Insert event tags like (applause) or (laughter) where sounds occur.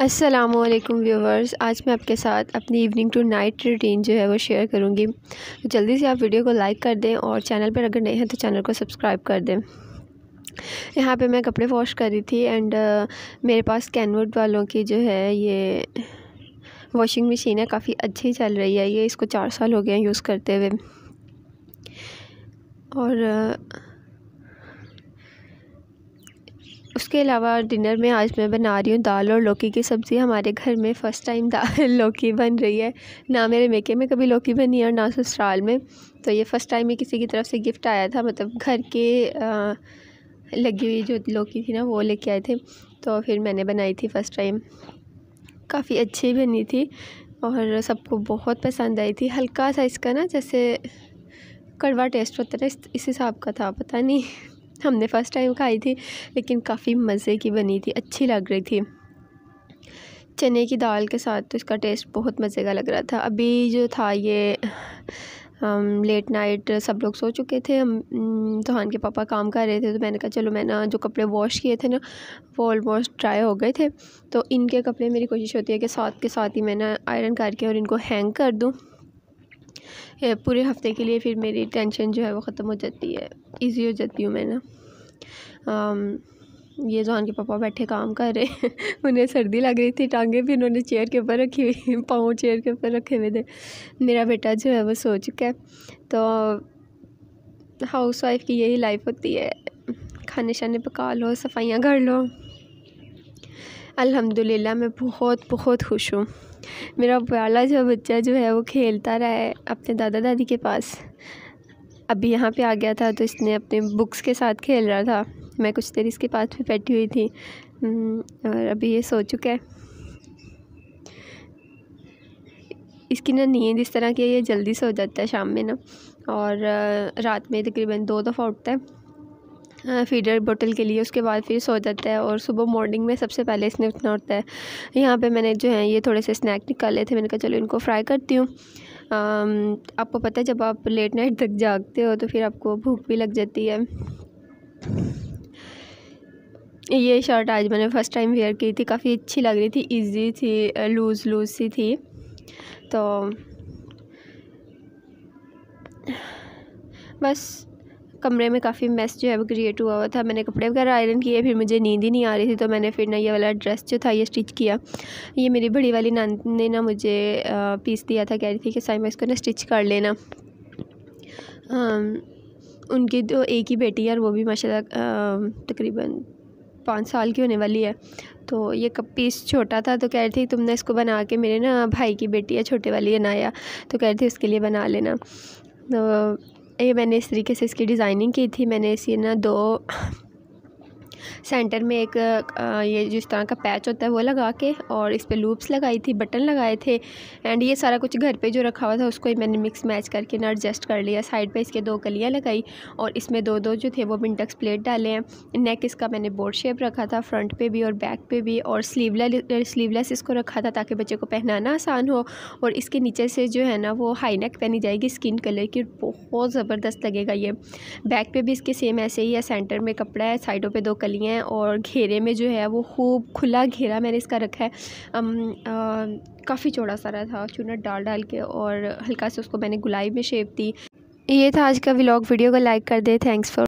Aslam viewers आज मैं आपके साथ अपनी इवनिंग टू नाइट रूटीन जो है वो शेयर करूँगी तो जल्दी से आप वीडियो को लाइक कर दें और चैनल पर अगर नए हैं तो चैनल को सब्सक्राइब कर दें यहाँ पे मैं कपड़े वॉश कर रही थी एंड uh, मेरे पास कैनवुड वालों की जो है ये वॉशिंग मशीन है काफ़ी अच्छी चल रही है ये इसको चार साल हो गए हैं यूज़ करते हुए और uh, उसके अलावा डिनर में आज मैं बना रही हूँ दाल और लौकी की सब्ज़ी हमारे घर में फ़र्स्ट टाइम दाल (laughs) लौकी बन रही है ना मेरे मेके में कभी लौकी बनी है और ना ससुराल में तो ये फ़र्स्ट टाइम ही किसी की तरफ से गिफ्ट आया था मतलब घर के आ, लगी हुई जो लौकी थी ना वो लेके आए थे तो फिर मैंने बनाई थी फ़र्स्ट टाइम काफ़ी अच्छी बनी थी और सबको बहुत पसंद आई थी हल्का सा इसका ना जैसे कड़वा टेस्ट होता है इस हिसाब का था पता नहीं हमने फ़र्स्ट टाइम खाई थी लेकिन काफ़ी मज़े की बनी थी अच्छी लग रही थी चने की दाल के साथ तो इसका टेस्ट बहुत मज़े का लग रहा था अभी जो था ये हम लेट नाइट सब लोग सो चुके थे हम तोहान के पापा काम कर रहे थे तो मैंने कहा चलो मैंने जो कपड़े वॉश किए थे ना वो ऑलमोस्ट ड्राई हो गए थे तो इनके कपड़े मेरी कोशिश होती है कि साथ के साथ ही मैंने आयरन करके और इनको हैंग कर दूँ पूरे हफ्ते के लिए फिर मेरी टेंशन जो है वो ख़त्म हो जाती है ईज़ी हो जाती हूँ मैं ना um, ये जॉन के पापा बैठे काम कर रहे (laughs) उन्हें सर्दी लग रही थी टांगे भी उन्होंने चेयर के ऊपर रखी हुई पाँव चेयर के ऊपर रखे हुए थे मेरा बेटा जो है वो सो चुका है तो हाउस वाइफ की यही लाइफ होती है खाने शाने पका लो सफाइयाँ कर लो अल्हम्दुलिल्लाह मैं बहुत बहुत खुश हूँ मेरा प्याला जो बच्चा जो है वो खेलता रहा है अपने दादा दादी के पास अभी यहाँ पे आ गया था तो इसने अपने बुक्स के साथ खेल रहा था मैं कुछ देर इसके पास भी बैठी हुई थी हम्म, और अभी ये सो चुका है इसकी ना नींद इस तरह की है ये जल्दी सो जाता है शाम में ना और रात में तकरीबन दो दफ़ा उठता है फीडर बोतल के लिए उसके बाद फिर सो जाता है और सुबह मॉर्निंग में सबसे पहले इसने उठना होता है यहाँ पे मैंने जो है ये थोड़े से स्नैक निकाले थे मैंने कहा चलो इनको फ्राई करती हूँ आपको पता है जब आप लेट नाइट तक जागते हो तो फिर आपको भूख भी लग जाती है ये शर्ट आज मैंने फ़र्स्ट टाइम वेयर की थी काफ़ी अच्छी लग रही थी ईजी थी लूज़ लूज़ सी थी तो बस कमरे में काफ़ी मेस जो है वो क्रिएट हुआ हुआ था मैंने कपड़े वगैरह आयरन किए फिर मुझे नींद ही नहीं आ रही थी तो मैंने फिर ना ये वाला ड्रेस जो था ये स्टिच किया ये मेरी बड़ी वाली नान ने ना मुझे पीस दिया था कह रही थी कि मैं इसको ना स्टिच कर लेना उनकी तो एक ही बेटी है और वो भी माशा तकरीबन पाँच साल की होने वाली है तो ये कप पीस छोटा था तो कह रही थी तुमने इसको बना के मेरे ना भाई की बेटी है छोटे वाली है नाया तो कह रही थी उसके लिए बना लेना तो ये मैंने इस तरीके से इसकी डिज़ाइनिंग की थी मैंने इसी ना दो सेंटर में एक ये जिस तरह का पैच होता है वो लगा के और इस पर लूप्स लगाई थी बटन लगाए थे एंड ये सारा कुछ घर पे जो रखा हुआ था उसको ही मैंने मिक्स मैच करके ना एडजस्ट कर लिया साइड पे इसके दो कलियाँ लगाई और इसमें दो दो जो थे वो मिनटक्स प्लेट डाले हैं नेक इसका मैंने बोर्ड शेप रखा था फ्रंट पर भी और बैक पर भी और स्लीवलेस स्लीवलेस इसको रखा था ताकि बच्चे को पहनाना आसान हो और इसके नीचे से जो है ना वो हाई नेक पहनी जाएगी स्किन कलर की बहुत ज़बरदस्त लगेगा ये बैक पे भी इसके सेम ऐसे ही है सेंटर में कपड़ा है साइडों पर दो कली डाली हैं और घेरे में जो है वो खूब खुला घेरा मैंने इसका रखा है काफ़ी चौड़ा सारा था चूनट डाल डाल के और हल्का से उसको मैंने गुलाई में शेप दी ये था आज का व्लॉग वीडियो को लाइक कर दे थैंक्स फॉर